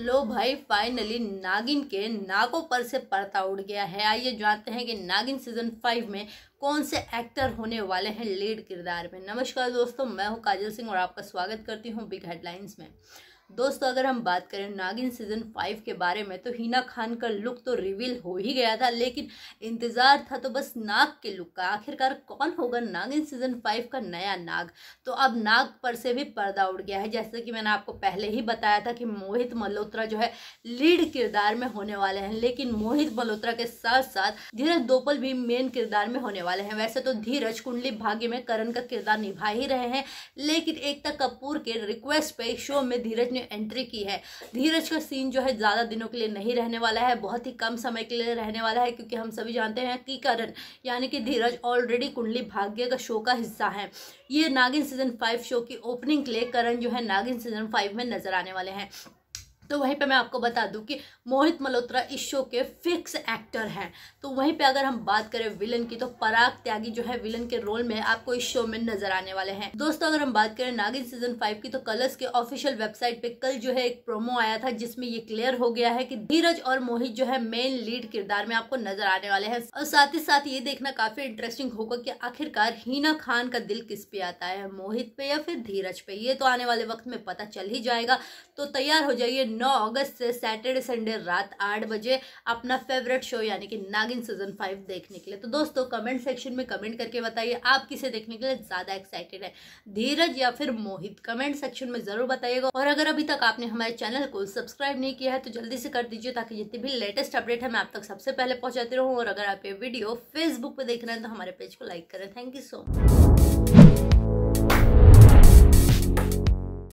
लो भाई फाइनली नागिन के नाकों पर से पर्दा उड़ गया है आइए जानते हैं कि नागिन सीजन फाइव में कौन से एक्टर होने वाले हैं लीड किरदार में नमस्कार दोस्तों मैं हूं काजल सिंह और आपका स्वागत करती हूं बिग हेडलाइंस में दोस्तों अगर हम बात करें नागिन सीजन फाइव के बारे में तो हिना खान का लुक तो रिवील हो ही गया था लेकिन इंतज़ार था तो बस नाग के लुक का आखिरकार कौन होगा नागिन सीजन फाइव का नया नाग तो अब नाग पर से भी पर्दा उड़ गया है जैसे कि मैंने आपको पहले ही बताया था कि मोहित मल्होत्रा जो है लीड किरदार में होने वाले हैं लेकिन मोहित मल्होत्रा के साथ साथ धीरज दोपल भी मेन किरदार में होने वाले हैं वैसे तो धीरज कुंडली भाग्य में करण का किरदार निभा ही रहे हैं लेकिन एकता कपूर के रिक्वेस्ट पे शो में धीरज ने ने एंट्री की है धीरज का सीन जो है ज़्यादा दिनों के लिए नहीं रहने वाला है बहुत ही कम समय के लिए रहने वाला है क्योंकि हम सभी जानते हैं कि करण यानी कि धीरज ऑलरेडी कुंडली भाग्य का शो का हिस्सा है ये नागिन सीजन फाइव शो की ओपनिंग के लिए करण जो है नागिन सीजन फाइव में नजर आने वाले हैं तो वहीं पे मैं आपको बता दूं कि मोहित मल्होत्रा इस शो के फिक्स एक्टर हैं तो वहीं पे अगर हम बात करें विलन की तो पराग त्यागी जो है विलन के रोल में आपको इस शो में नजर आने वाले हैं दोस्तों अगर हम बात करें नागिन सीजन फाइव की तो कलर्स के ऑफिशियल वेबसाइट पे कल जो है एक प्रोमो आया था जिसमें ये क्लियर हो गया है की धीरज और मोहित जो है मेन लीड किरदार में आपको नजर आने वाले है और साथ ही साथ ये देखना काफी इंटरेस्टिंग होगा की आखिरकार हीना खान का दिल किस पे आता है मोहित पे या फिर धीरज पे ये तो आने वाले वक्त में पता चल ही जाएगा तो तैयार हो जाइए 9 अगस्त से सैटरडे संडे रात आठ बजे अपना फेवरेट शो यानी कि नागिन सीजन फाइव देखने के लिए तो दोस्तों कमेंट सेक्शन में कमेंट करके बताइए आप किसे देखने के लिए ज़्यादा एक्साइटेड है धीरज या फिर मोहित कमेंट सेक्शन में ज़रूर बताइएगा और अगर अभी तक आपने हमारे चैनल को सब्सक्राइब नहीं किया है तो जल्दी से कर दीजिए ताकि जितनी भी लेटेस्ट अपडेट है मैं आप तक सबसे पहले पहुंचाती रहूँ और अगर आप ये वीडियो फेसबुक पर देख रहे हैं तो हमारे पेज को लाइक करें थैंक यू सो मच